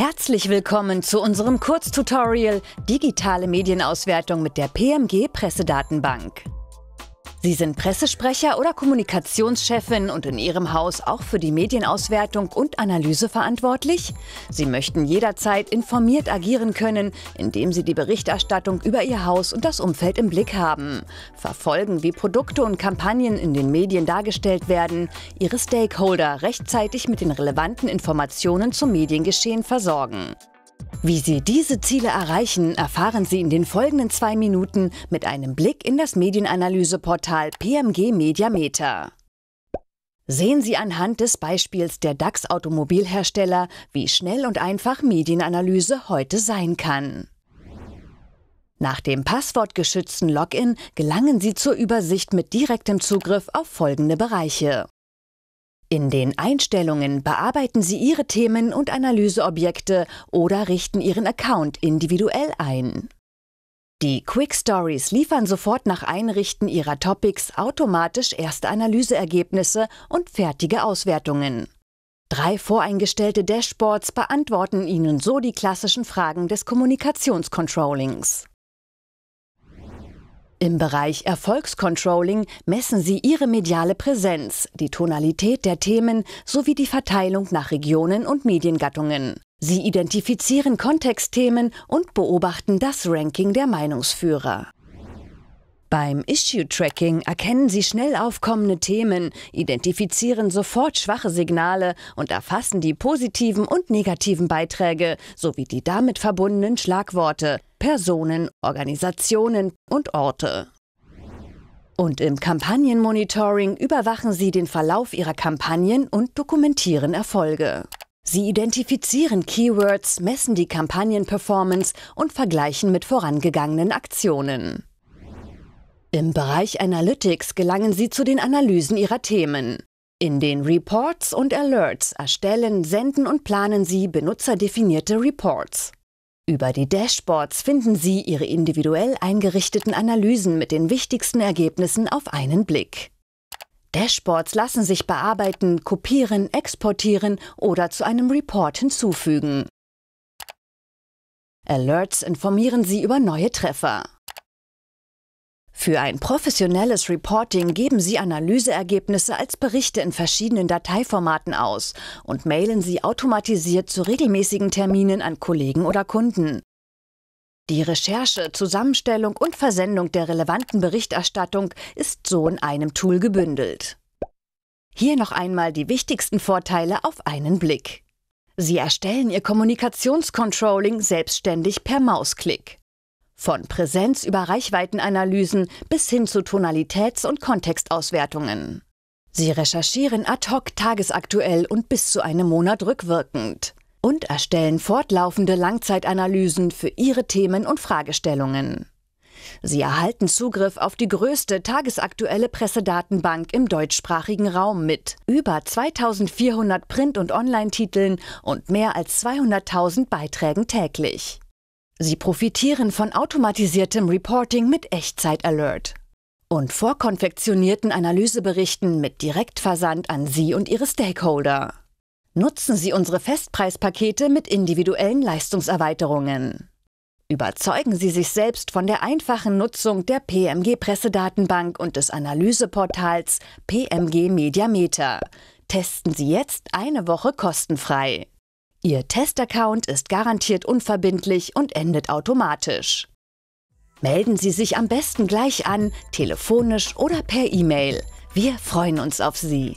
Herzlich willkommen zu unserem Kurztutorial Digitale Medienauswertung mit der PMG Pressedatenbank. Sie sind Pressesprecher oder Kommunikationschefin und in Ihrem Haus auch für die Medienauswertung und Analyse verantwortlich? Sie möchten jederzeit informiert agieren können, indem Sie die Berichterstattung über Ihr Haus und das Umfeld im Blick haben, verfolgen, wie Produkte und Kampagnen in den Medien dargestellt werden, Ihre Stakeholder rechtzeitig mit den relevanten Informationen zum Mediengeschehen versorgen. Wie Sie diese Ziele erreichen, erfahren Sie in den folgenden zwei Minuten mit einem Blick in das Medienanalyseportal PMG Mediameter. Sehen Sie anhand des Beispiels der DAX-Automobilhersteller, wie schnell und einfach Medienanalyse heute sein kann. Nach dem passwortgeschützten Login gelangen Sie zur Übersicht mit direktem Zugriff auf folgende Bereiche. In den Einstellungen bearbeiten Sie Ihre Themen und Analyseobjekte oder richten Ihren Account individuell ein. Die Quick Stories liefern sofort nach Einrichten Ihrer Topics automatisch erste Analyseergebnisse und fertige Auswertungen. Drei voreingestellte Dashboards beantworten Ihnen so die klassischen Fragen des Kommunikationscontrollings. Im Bereich Erfolgscontrolling messen sie ihre mediale Präsenz, die Tonalität der Themen sowie die Verteilung nach Regionen und Mediengattungen. Sie identifizieren Kontextthemen und beobachten das Ranking der Meinungsführer. Beim Issue-Tracking erkennen Sie schnell aufkommende Themen, identifizieren sofort schwache Signale und erfassen die positiven und negativen Beiträge sowie die damit verbundenen Schlagworte, Personen, Organisationen und Orte. Und im Kampagnenmonitoring überwachen Sie den Verlauf Ihrer Kampagnen und dokumentieren Erfolge. Sie identifizieren Keywords, messen die Kampagnenperformance und vergleichen mit vorangegangenen Aktionen. Im Bereich Analytics gelangen Sie zu den Analysen Ihrer Themen. In den Reports und Alerts erstellen, senden und planen Sie benutzerdefinierte Reports. Über die Dashboards finden Sie Ihre individuell eingerichteten Analysen mit den wichtigsten Ergebnissen auf einen Blick. Dashboards lassen sich bearbeiten, kopieren, exportieren oder zu einem Report hinzufügen. Alerts informieren Sie über neue Treffer. Für ein professionelles Reporting geben Sie Analyseergebnisse als Berichte in verschiedenen Dateiformaten aus und mailen sie automatisiert zu regelmäßigen Terminen an Kollegen oder Kunden. Die Recherche, Zusammenstellung und Versendung der relevanten Berichterstattung ist so in einem Tool gebündelt. Hier noch einmal die wichtigsten Vorteile auf einen Blick. Sie erstellen Ihr Kommunikationscontrolling selbstständig per Mausklick. Von Präsenz über Reichweitenanalysen bis hin zu Tonalitäts- und Kontextauswertungen. Sie recherchieren ad hoc tagesaktuell und bis zu einem Monat rückwirkend und erstellen fortlaufende Langzeitanalysen für ihre Themen und Fragestellungen. Sie erhalten Zugriff auf die größte tagesaktuelle Pressedatenbank im deutschsprachigen Raum mit über 2400 Print- und Online-Titeln und mehr als 200.000 Beiträgen täglich. Sie profitieren von automatisiertem Reporting mit Echtzeit-Alert und vorkonfektionierten Analyseberichten mit Direktversand an Sie und Ihre Stakeholder. Nutzen Sie unsere Festpreispakete mit individuellen Leistungserweiterungen. Überzeugen Sie sich selbst von der einfachen Nutzung der PMG Pressedatenbank und des Analyseportals PMG Mediameter. Testen Sie jetzt eine Woche kostenfrei. Ihr Testaccount ist garantiert unverbindlich und endet automatisch. Melden Sie sich am besten gleich an, telefonisch oder per E-Mail. Wir freuen uns auf Sie.